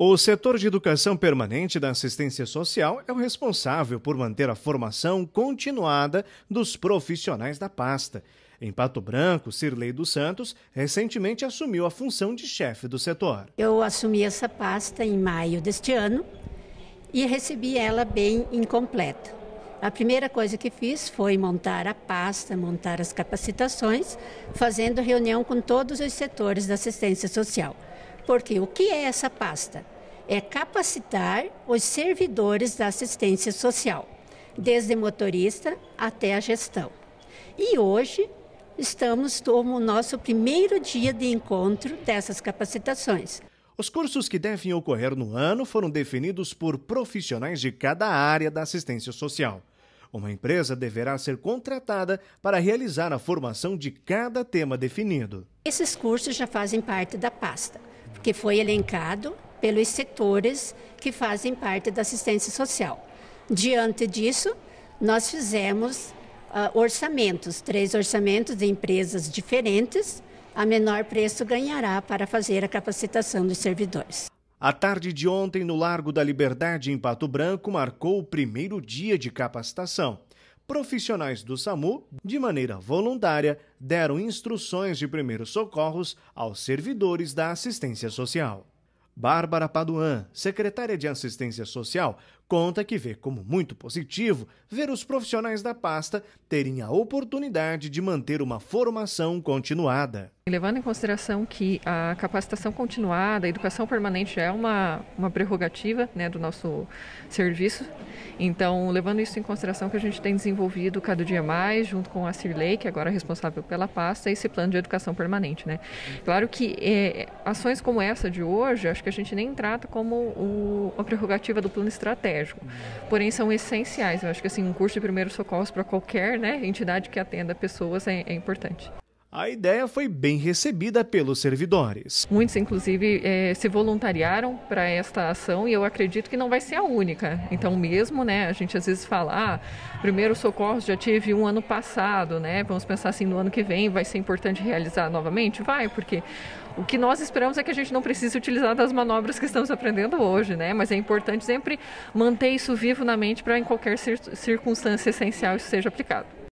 O setor de educação permanente da assistência social é o responsável por manter a formação continuada dos profissionais da pasta. Em Pato Branco, Cirlei dos Santos recentemente assumiu a função de chefe do setor. Eu assumi essa pasta em maio deste ano e recebi ela bem incompleta. A primeira coisa que fiz foi montar a pasta, montar as capacitações, fazendo reunião com todos os setores da assistência social. Porque o que é essa pasta? É capacitar os servidores da assistência social, desde motorista até a gestão. E hoje estamos no nosso primeiro dia de encontro dessas capacitações. Os cursos que devem ocorrer no ano foram definidos por profissionais de cada área da assistência social. Uma empresa deverá ser contratada para realizar a formação de cada tema definido. Esses cursos já fazem parte da pasta que foi elencado pelos setores que fazem parte da assistência social. Diante disso, nós fizemos uh, orçamentos, três orçamentos de empresas diferentes. A menor preço ganhará para fazer a capacitação dos servidores. A tarde de ontem, no Largo da Liberdade, em Pato Branco, marcou o primeiro dia de capacitação profissionais do SAMU, de maneira voluntária, deram instruções de primeiros socorros aos servidores da assistência social. Bárbara Paduan, secretária de Assistência Social, conta que vê como muito positivo ver os profissionais da pasta terem a oportunidade de manter uma formação continuada. Levando em consideração que a capacitação continuada, a educação permanente é uma, uma prerrogativa né, do nosso serviço, então, levando isso em consideração que a gente tem desenvolvido cada dia mais, junto com a Cirlei, que agora é responsável pela pasta, esse plano de educação permanente. Né? Claro que é, ações como essa de hoje, acho que a gente nem trata como o, a prerrogativa do plano estratégico estratégico. Porém, são essenciais. Eu acho que assim, um curso de primeiros socorros para qualquer né, entidade que atenda pessoas é, é importante. A ideia foi bem recebida pelos servidores. Muitos, inclusive, eh, se voluntariaram para esta ação e eu acredito que não vai ser a única. Então, mesmo, né, a gente às vezes fala, ah, primeiro socorro já tive um ano passado, né? Vamos pensar assim, no ano que vem vai ser importante realizar novamente? Vai, porque o que nós esperamos é que a gente não precise utilizar das manobras que estamos aprendendo hoje, né? Mas é importante sempre manter isso vivo na mente para em qualquer circunstância essencial isso seja aplicado.